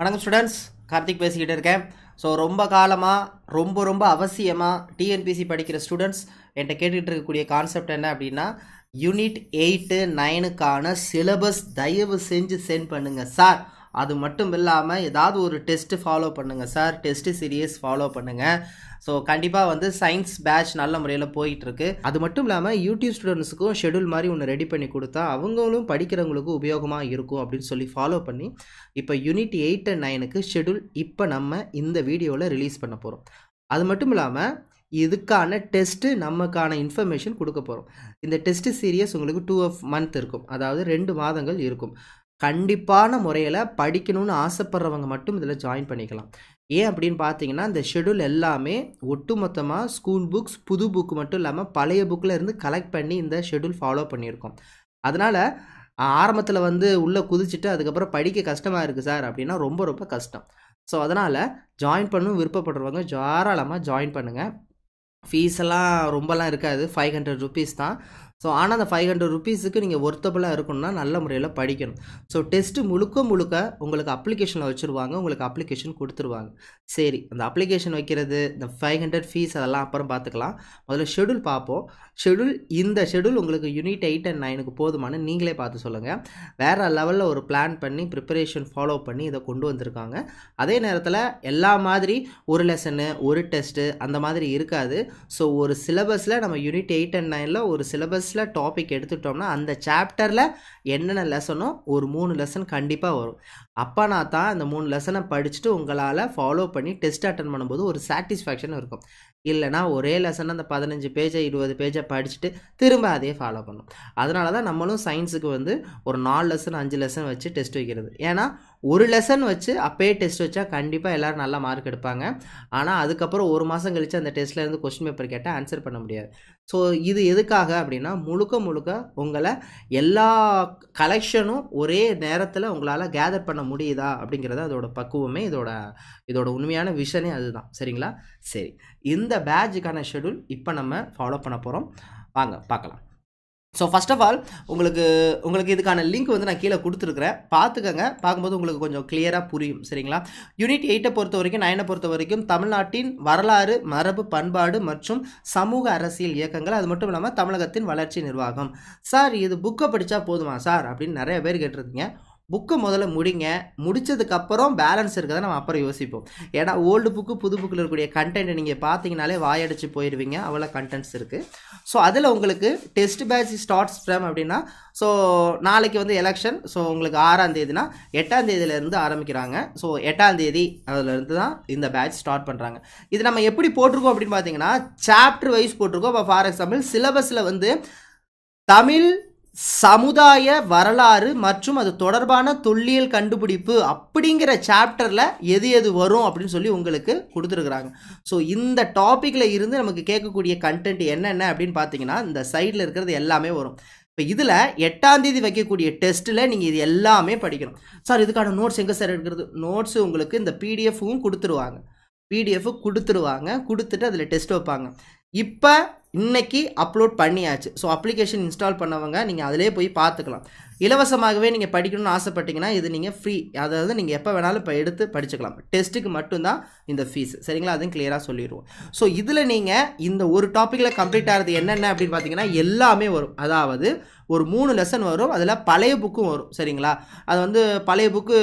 வணக்கம் ஸ்டூடெண்ட்ஸ் கார்த்திக் பேசிக்கிட்டு இருக்கேன் ஸோ ரொம்ப காலமாக ரொம்ப ரொம்ப அவசியமாக டிஎன்பிசி படிக்கிற ஸ்டூடெண்ட்ஸ் என்கிட்ட கேட்டுக்கிட்டு இருக்கக்கூடிய கான்செப்ட் என்ன அப்படின்னா யூனிட் எயிட்டு நைனுக்கான சிலபஸ் தயவு செஞ்சு சென்ட் பண்ணுங்கள் சார் அது மட்டும் இல்லாமல் ஏதாவது ஒரு டெஸ்ட்டு ஃபாலோ பண்ணுங்கள் சார் டெஸ்ட்டு சீரியஸ் ஃபாலோ பண்ணுங்கள் ஸோ கண்டிப்பாக வந்து சயின்ஸ் பேட்ச் நல்ல முறையில் போயிட்டுருக்கு அது மட்டும் இல்லாமல் யூடியூப் ஸ்டூடெண்ட்ஸுக்கும் ஷெடியூல் மாதிரி ஒன்று ரெடி பண்ணி கொடுத்தா அவங்களும் படிக்கிறவங்களுக்கும் உபயோகமாக இருக்கும் அப்படின்னு சொல்லி ஃபாலோ பண்ணி இப்போ யூனிட் எயிட் அண்ட் நைனுக்கு ஷெடியூல் இப்போ நம்ம இந்த வீடியோவில் ரிலீஸ் பண்ண போகிறோம் அது மட்டும் இல்லாமல் இதுக்கான டெஸ்ட்டு நமக்கான இன்ஃபர்மேஷன் கொடுக்க போகிறோம் இந்த டெஸ்ட்டு சீரியஸ் உங்களுக்கு டூ ஆஃப் மந்த் இருக்கும் அதாவது ரெண்டு மாதங்கள் இருக்கும் கண்டிப்பான முறையில் படிக்கணும்னு ஆசைப்படுறவங்க மட்டும் இதில் ஜாயின் பண்ணிக்கலாம் ஏன் அப்படின்னு பார்த்தீங்கன்னா இந்த ஷெடியூல் எல்லாமே ஒட்டுமொத்தமாக ஸ்கூல் புக்ஸ் புது புக் மட்டும் இல்லாமல் பழைய புக்கில் இருந்து கலெக்ட் பண்ணி இந்த ஷெடியூல் ஃபாலோ பண்ணியிருக்கோம் அதனால் ஆரம்பத்தில் வந்து உள்ளே குதிச்சுட்டு அதுக்கப்புறம் படிக்க கஷ்டமாக இருக்குது சார் அப்படின்னா ரொம்ப ரொம்ப கஷ்டம் ஸோ அதனால் ஜாயின் பண்ணும் விருப்பப்படுறவங்க தாராளமாக ஜாயின் பண்ணுங்கள் ஃபீஸ் எல்லாம் ரொம்பலாம் இருக்காது ஃபைவ் ஹண்ட்ரட் ருபீஸ் தான் ஸோ ஆனால் அந்த ஃபைவ் ஹண்ட்ரட் ருபீஸுக்கு நீங்கள் ஒர்த்தபுளாக இருக்கணும்னா நல்ல முறையில் படிக்கணும் ஸோ டெஸ்ட்டு முழுக்க முழுக்க உங்களுக்கு அப்ளிகேஷனில் வச்சுருவாங்க உங்களுக்கு அப்ளிகேஷன் கொடுத்துருவாங்க சரி அந்த அப்ளிகேஷன் வைக்கிறது இந்த ஃபைவ் ஹண்ட்ரட் ஃபீஸ் அதெல்லாம் அப்புறம் பார்த்துக்கலாம் முதல்ல ஷெடியூல் பார்ப்போம் ஷெடியூல் இந்த ஷெடியூல் உங்களுக்கு யூனிட் எயிட் அண்ட் நைனுக்கு போதுமானு நீங்களே பார்த்து சொல்லுங்கள் வேறு லெவலில் ஒரு பிளான் பண்ணி ப்ரிப்பரேஷன் ஃபாலோ பண்ணி இதை கொண்டு வந்திருக்காங்க அதே நேரத்தில் எல்லா மாதிரி ஒரு லெசனு ஒரு டெஸ்ட்டு அந்த மாதிரி இருக்காது ஸோ ஒரு சிலபஸில் நம்ம யூனிட் எயிட் அண்ட் நைனில் ஒரு சிலபஸ் கோர்ஸில் டாபிக் எடுத்துட்டோம்னா அந்த சாப்டரில் என்னென்ன லெசனோ ஒரு மூணு லெசன் கண்டிப்பாக வரும் அப்போனா தான் அந்த மூணு லெசனை படிச்சுட்டு உங்களால் ஃபாலோ பண்ணி டெஸ்ட் அட்டன் பண்ணும்போது ஒரு சாட்டிஸ்ஃபேக்ஷன் இருக்கும் இல்லைனா ஒரே லெசன் அந்த பதினஞ்சு பேஜை இருபது பேஜை படிச்சுட்டு திரும்ப அதே ஃபாலோ பண்ணும் அதனால தான் நம்மளும் சயின்ஸுக்கு வந்து ஒரு நாலு லெசன் அஞ்சு லெசன் வச்சு டெஸ்ட் வைக்கிறது ஏன்னா ஒரு லெசன் வச்சு அப்பயே டெஸ்ட் வச்சா கண்டிப்பாக எல்லோரும் நல்லா மார்க் எடுப்பாங்க ஆனால் அதுக்கப்புறம் ஒரு மாதம் கழித்து அந்த டெஸ்ட்டில் இருந்து கொஸ்டின் பேப்பர் கேட்டால் ஆன்சர் பண்ண முடியாது ஸோ இது எதுக்காக அப்படின்னா முழுக்க முழுக்க உங்களை எல்லா கலெக்ஷனும் ஒரே நேரத்தில் உங்களால் கேதர் பண்ண முடியுதா அப்படிங்கிறது அதோட பக்குவமே இதோட இதோட உண்மையான விஷனே அதுதான் சரிங்களா சரி இந்த பேஜுக்கான ஷெடியூல் இப்போ நம்ம ஃபாலோ பண்ண போகிறோம் வாங்க பார்க்கலாம் ஸோ ஃபஸ்ட் ஆஃப் ஆல் உங்களுக்கு உங்களுக்கு இதுக்கான லிங்க் வந்து நான் கீழே கொடுத்துருக்குறேன் பார்த்துக்கங்க பார்க்கும்போது உங்களுக்கு கொஞ்சம் கிளியராக புரியும் சரிங்களா யூனிட் எயிட்டை பொறுத்த வரைக்கும் நைனை பொறுத்த வரைக்கும் தமிழ்நாட்டின் வரலாறு மரபு பண்பாடு மற்றும் சமூக அரசியல் இயக்கங்கள் அது மட்டும் இல்லாமல் தமிழகத்தின் வளர்ச்சி நிர்வாகம் சார் இது புக்கை படித்தா போதுமா சார் அப்படின்னு நிறைய பேர் கேட்டிருக்கீங்க புக்கை முதல்ல முடிங்க முடித்ததுக்கப்புறம் பேலன்ஸ் இருக்கிறத நம்ம அப்புறம் யோசிப்போம் ஏன்னா ஓல்டு புக்கு புது புக்கில் இருக்கக்கூடிய கண்டென்ட் நீங்கள் பார்த்தீங்கனாலே வாயடிச்சு போயிடுவீங்க அவ்வளோ கண்டென்ட்ஸ் இருக்குது ஸோ அதில் உங்களுக்கு டெஸ்ட் பேட்ச் ஸ்டார்ட்ஸ் ஃப்ரம் அப்படின்னா ஸோ நாளைக்கு வந்து எலெக்ஷன் ஸோ உங்களுக்கு ஆறாம் தேதினா எட்டாம் தேதியிலேருந்து ஆரம்பிக்கிறாங்க ஸோ எட்டாம் தேதி அதிலேருந்து தான் இந்த பேட்ச் ஸ்டார்ட் பண்ணுறாங்க இது நம்ம எப்படி போட்டிருக்கோம் அப்படின்னு பார்த்தீங்கன்னா சாப்டர் வைஸ் போட்டிருக்கோம் இப்போ ஃபார் எக்ஸாம்பிள் சிலபஸில் வந்து தமிழ் சமுதாய வரலாறு மற்றும் அது தொடர்பான தொல்லியல் கண்டுபிடிப்பு அப்படிங்கிற சாப்டரில் எது எது வரும் அப்படின்னு சொல்லி உங்களுக்கு கொடுத்துருக்குறாங்க ஸோ இந்த டாப்பிக்கில் இருந்து நமக்கு கேட்கக்கூடிய கண்டென்ட் என்னென்ன அப்படின்னு பார்த்தீங்கன்னா இந்த சைடில் இருக்கிறது எல்லாமே வரும் இப்போ இதில் எட்டாம் தேதி வைக்கக்கூடிய டெஸ்ட்டில் நீங்கள் இது எல்லாமே படிக்கணும் சார் இதுக்கான நோட்ஸ் எங்கே சார் எடுக்கிறது நோட்ஸ் உங்களுக்கு இந்த பிடிஎஃப்பும் கொடுத்துருவாங்க பிடிஎஃப் கொடுத்துருவாங்க கொடுத்துட்டு அதில் டெஸ்ட் வைப்பாங்க இப்போ இன்றைக்கி அப்லோட் பண்ணியாச்சு ஸோ அப்ளிகேஷன் இன்ஸ்டால் பண்ணவங்க நீங்கள் அதிலே போய் பார்த்துக்கலாம் இலவசமாகவே நீங்கள் படிக்கணும்னு ஆசைப்பட்டீங்கன்னா இது நீங்கள் ஃப்ரீ அதாவது நீங்கள் எப்போ வேணாலும் இப்போ எடுத்து படிச்சுக்கலாம் டெஸ்ட்டுக்கு மட்டும்தான் இந்த ஃபீஸ் சரிங்களா அதுவும் கிளியராக சொல்லிடுவோம் ஸோ இதில் நீங்கள் இந்த ஒரு டாப்பிக்கில் கம்ப்ளீட் ஆகிறது என்னென்ன அப்படின்னு பார்த்தீங்கன்னா எல்லாமே வரும் அதாவது ஒரு மூணு லெசன் வரும் அதில் பழைய புக்கும் வரும் சரிங்களா அது வந்து பழைய புக்கு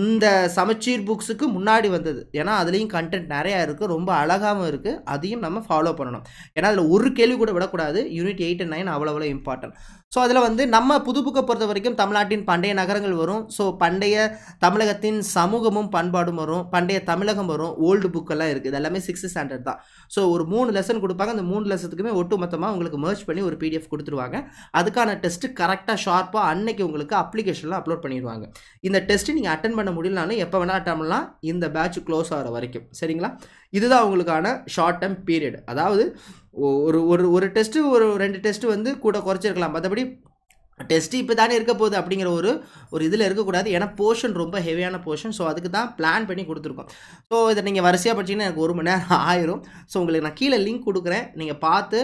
இந்த சமச்சீர் புக்ஸுக்கு முன்னாடி வந்தது ஏன்னா அதுலேயும் கண்டென்ட் நிறையா இருக்குது ரொம்ப அழகாகவும் இருக்குது அதையும் நம்ம ஃபாலோ பண்ணணும் ஏன்னா அதில் ஒரு கேள்வி கூட விடக்கூடாது யூனிட் எயிட் அண்ட் நைன் அவ்வளோ அவ்வளோ இம்பார்ட்டன்ட் ஸோ அதில் வந்து நம்ம புதுப்புக்கை பொறுத்த வரைக்கும் தமிழ்நாட்டின் பண்டைய நகரங்கள் வரும் ஸோ பண்டைய தமிழகத்தின் சமூகமும் பண்பாடும் வரும் பண்டைய தமிழகம் வரும் ஓல்டு புக்கெல்லாம் இருக்குது எல்லாமே சிக்ஸ்த் ஸ்டாண்டர்ட் தான் ஸோ ஒரு மூணு லெசன் கொடுப்பாங்க அந்த மூணு லெசத்துக்குமே ஒட்டு மொத்தமாக உங்களுக்கு மர்ச் பண்ணி ஒரு பிடிஎஃப் கொடுத்துருவாங்க அதுக்கான டெஸ்ட்டு கரெக்டாக ஷார்ப்பாக அன்னைக்கு உங்களுக்கு அப்ளிகேஷனில் அப்லோட் பண்ணிடுவாங்க இந்த டெஸ்ட்டு நீங்கள் அட்டன் பண்ண முடியலனாலும் எப்போ வேணால் அட்டன் பண்ணலாம் இந்த பேட்ச் க்ளோஸ் ஆகிற வரைக்கும் சரிங்களா இதுதான் உங்களுக்கான ஷார்ட் டேம் பீரியட் அதாவது ஒரு ஒரு ஒரு டெஸ்ட்டு ஒரு ரெண்டு டெஸ்ட்டு வந்து கூட குறைச்சிருக்கலாம் மற்றபடி டெஸ்ட்டு இப்போ தானே இருக்க போகுது அப்படிங்கிற ஒரு ஒரு இதில் இருக்கக்கூடாது ஏன்னா போர்ஷன் ரொம்ப ஹெவியான போர்ஷன் ஸோ அதுக்கு தான் பிளான் பண்ணி கொடுத்துருக்கோம் ஸோ இதை நீங்கள் வரிசையாக படிச்சிங்கன்னா எனக்கு ஒரு மணி நேரம் ஆயிரும் ஸோ உங்களுக்கு நான் கீழே லிங்க் கொடுக்குறேன் நீங்கள் பார்த்து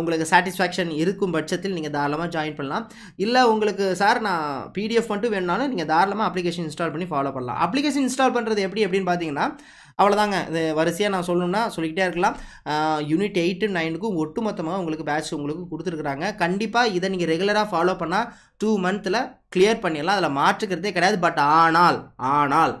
உங்களுக்கு சாட்டிஸ்ஃபேக்ஷன் இருக்கும் பட்சத்தில் நீங்கள் தாராளமாக ஜாயின் பண்ணலாம் இல்லை உங்களுக்கு சார் நான் பிடிஎஃப் மட்டும் வேணுனாலும் நீங்கள் தாராளமாக அப்ளிகேஷன் இன்ஸ்டால் பண்ணி ஃபாலோ பண்ணலாம் அப்ளிகேஷன் இன்ஸ்டால் பண்ணுறது எப்படி அப்படின்னு பார்த்தீங்கன்னா அவ்வளோதாங்க இது வரிசையாக நான் சொல்லணும்னா சொல்லிக்கிட்டே இருக்கலாம் யூனிட் எயிட்டு நைனுக்கும் ஒட்டுமொத்தமாக உங்களுக்கு பேட்ச் உங்களுக்கு கொடுத்துருக்குறாங்க கண்டிப்பாக இதை நீங்கள் ரெகுலராக ஃபாலோ பண்ணால் டூ மந்த்தில் கிளியர் பண்ணிடலாம் அதில் மாற்றுக்கிறதே கிடையாது பட் ஆனால் ஆனால்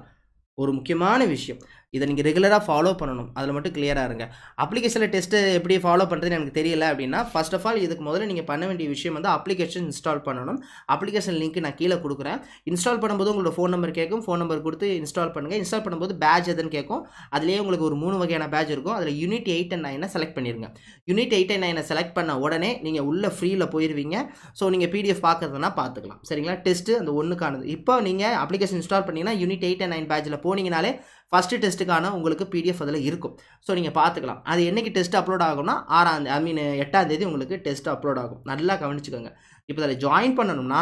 ஒரு முக்கியமான விஷயம் இதை நீங்கள் ரெகுலராக ஃபாலோ பண்ணணும் அதில் மட்டும் கிளியராக இருங்க அப்ளிகேஷனில் டெஸ்ட்டு எப்படி ஃபாலோ பண்ணுறதுன்னு எனக்கு தெரியல அப்படின்னா ஃபஸ்ட் ஆஃப் ஆல் இதுக்கு முதல்ல நீங்கள் பண்ண வேண்டிய விஷயம் வந்து அப்ளிகேஷன் இன்ஸ்டால் பண்ணணும் அப்ளிகேஷன் லிங்க் நான் கீழே கொடுக்குறேன் இன்ஸ்டால் பண்ணும்போது உங்களோட ஃபோன் நம்பர் கேட்கும் ஃபோன் நம்பர் கொடுத்து இன்ஸ்டால் பண்ணுங்கள் இன்ஸ்டால் பண்ணும்போது பேட்ச் எதுன்னு கேட்கும் அதுலேயே உங்களுக்கு ஒரு மூணு வகையான பேட்ச் இருக்கும் அதில் யூனிட் எயிட் அண்ட் நைனை செலக்ட் பண்ணிடுங்க யூனிட் எயிட் அண்ட் நைனை செலக்ட் பண்ண உடனே நீங்கள் உள்ளே ஃப்ரீயில் போயிடுவீங்க ஸோ நீங்கள் பிடிஎஃப் பார்க்குறதுனா பார்த்துக்கலாம் சரிங்களா டெஸ்ட்டு அந்த ஒன்றுக்கானது இப்போ நீங்கள் அப்ளிகேஷன் இன்ஸ்டால் பண்ணிங்கன்னா யூனிட் எயிட் அண்ட் நைன் பேட்சில் போனீங்கனாலே ஃபஸ்ட்டு டெஸ்ட்டுக்கான உங்களுக்கு பிடிஎஃப் அதில் இருக்கும் ஸோ நீங்கள் பார்த்துக்கலாம் அது என்றைக்கு டெஸ்ட் அப்லோட் ஆகும்னா ஆறாம் ஐ மீன் எட்டாம் தேதி உங்களுக்கு டெஸ்ட் அப்லோட் ஆகும் நல்லா கவனிச்சுக்கோங்க இப்போ அதில் ஜாயின் பண்ணணும்னா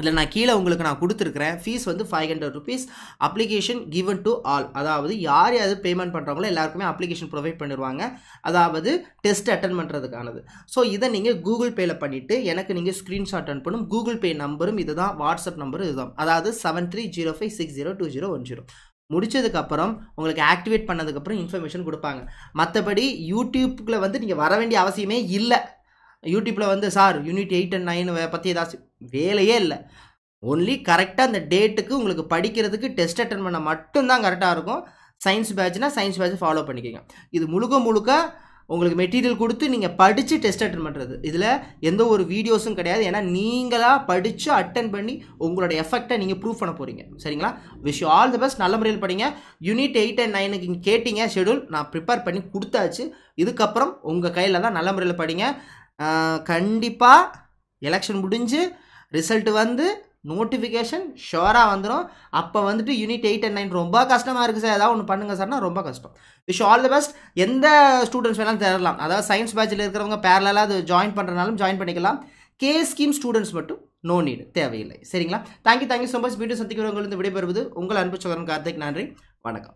இல்லை நான் கீழே உங்களுக்கு நான் கொடுத்துருக்குறேன் ஃபீஸ் வந்து five hundred rupees application given to all அதாவது யார் யார் பேமெண்ட் பண்ணுறாங்களோ எல்லாருக்குமே அப்ளிகேஷன் ப்ரொவைட் பண்ணிடுவாங்க அதாவது டெஸ்ட் அட்டன் பண்ணுறதுக்கானது ஸோ இதை நீங்கள் கூகுள் பேயில் பண்ணிவிட்டு எனக்கு நீங்கள் ஸ்க்ரீன்ஷாட் அனுப்பணும் கூகுள் பே நம்பரும் இதுதான் வாட்ஸ்அப் நம்பரும் இதுதான் அதாவது seven three zero five six zero two zero one zero முடிச்சதுக்கப்புறம் உங்களுக்கு ஆக்டிவேட் பண்ணதுக்கப்புறம் இன்ஃபர்மேஷன் கொடுப்பாங்க மற்றபடி யூடியூப்குள்ளே வந்து நீங்கள் வர வேண்டிய அவசியமே இல்லை யூடியூப்பில் வந்து sir unit eight and nine பற்றி ஏதாச்சும் வேலையே இல்லை ஒன்லி கரெக்டாக அந்த டேட்டுக்கு உங்களுக்கு படிக்கிறதுக்கு டெஸ்ட் அட்டன் பண்ண மட்டும்தான் கரெக்டாக இருக்கும் சயின்ஸ் பேட்ச்னா சயின்ஸ் பேட்ச் ஃபாலோ பண்ணிக்கோங்க இது முழுக்க முழுக்க உங்களுக்கு மெட்டீரியல் கொடுத்து நீங்கள் படித்து டெஸ்ட் அட்டன் பண்ணுறது இதில் எந்த ஒரு வீடியோஸும் கிடையாது ஏன்னா நீங்களாக படித்து அட்டன் பண்ணி உங்களோட எஃபெக்டை நீங்கள் ப்ரூவ் பண்ண போகிறீங்க சரிங்களா wish you all the best நல்ல முறையில் படிங்க யூனிட் எயிட் அண்ட் நைனுக்கு கேட்டிங்க ஷெடியூல் நான் ப்ரிப்பேர் பண்ணி கொடுத்தாச்சு இதுக்கப்புறம் உங்கள் கையில் தான் நல்ல முறையில் படிங்க கண்டிப்பாக எலெக்ஷன் முடிஞ்சு ரிசல்ட் வந்து நோட்டிஃபிகேஷன் ஷோராக வந்துடும் அப்போ வந்துட்டு யூனிட் எயிட் அண்ட் நைன் ரொம்ப கஷ்டமாக இருக்குது சார் ஏதாவது ஒன்று பண்ணுங்கள் சார்னா ரொம்ப கஷ்டம் விஷ் ஆல் தி பெஸ்ட் எந்த ஸ்டூடெண்ட்ஸ் வேணாலும் தரலாம் அதாவது சயின்ஸ் பேச்சில் இருக்கிறவங்க பேரலாக அது ஜாயின் பண்ணுறனாலும் ஜாயின் பண்ணிக்கலாம் கே ஸ்கீம் ஸ்டூடெண்ட்ஸ் மட்டும் நோ நீடு தேவையில்லை சரிங்களா தேங்க்யூ தேங்க்யூ ஸோ மச் மீண்டும் சந்திக்கிறவங்களுக்கு விடைபெறுவது உங்கள் அன்பு சோதரன் கார்த்திக் நன்றி வணக்கம்